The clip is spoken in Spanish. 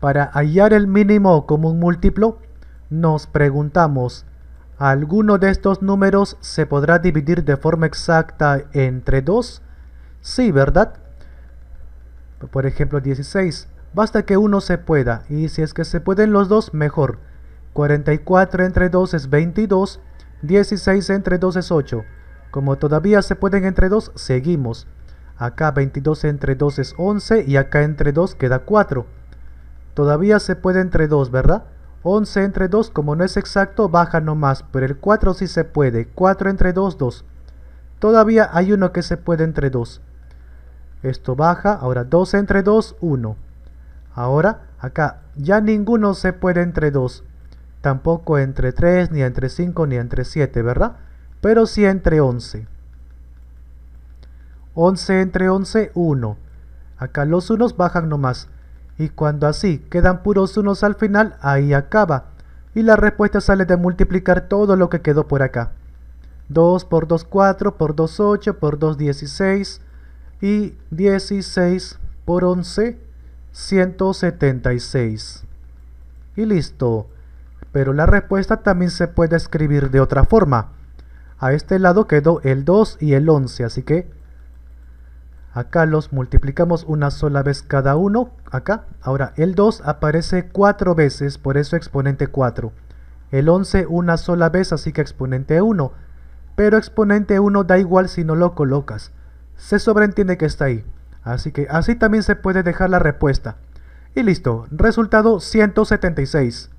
Para hallar el mínimo común múltiplo, nos preguntamos, ¿alguno de estos números se podrá dividir de forma exacta entre 2? Sí, ¿verdad? Por ejemplo, 16. Basta que uno se pueda, y si es que se pueden los dos, mejor. 44 entre 2 es 22, 16 entre 2 es 8. Como todavía se pueden entre 2, seguimos. Acá 22 entre 2 es 11 y acá entre 2 queda 4. Todavía se puede entre 2, ¿verdad? 11 entre 2, como no es exacto, baja nomás, pero el 4 sí se puede. 4 entre 2, 2. Todavía hay uno que se puede entre 2. Esto baja, ahora 2 entre 2, 1. Ahora, acá, ya ninguno se puede entre 2. Tampoco entre 3, ni entre 5, ni entre 7, ¿verdad? Pero sí entre 11. 11 entre 11, 1. Acá los unos bajan nomás. Y cuando así quedan puros unos al final, ahí acaba. Y la respuesta sale de multiplicar todo lo que quedó por acá. 2 por 2, 4, por 2, 8, por 2, 16. Y 16 por 11, 176. Y listo. Pero la respuesta también se puede escribir de otra forma. A este lado quedó el 2 y el 11, así que Acá los multiplicamos una sola vez cada uno, acá. Ahora, el 2 aparece 4 veces, por eso exponente 4. El 11 una sola vez, así que exponente 1. Pero exponente 1 da igual si no lo colocas. Se sobreentiende que está ahí. Así que así también se puede dejar la respuesta. Y listo, resultado 176.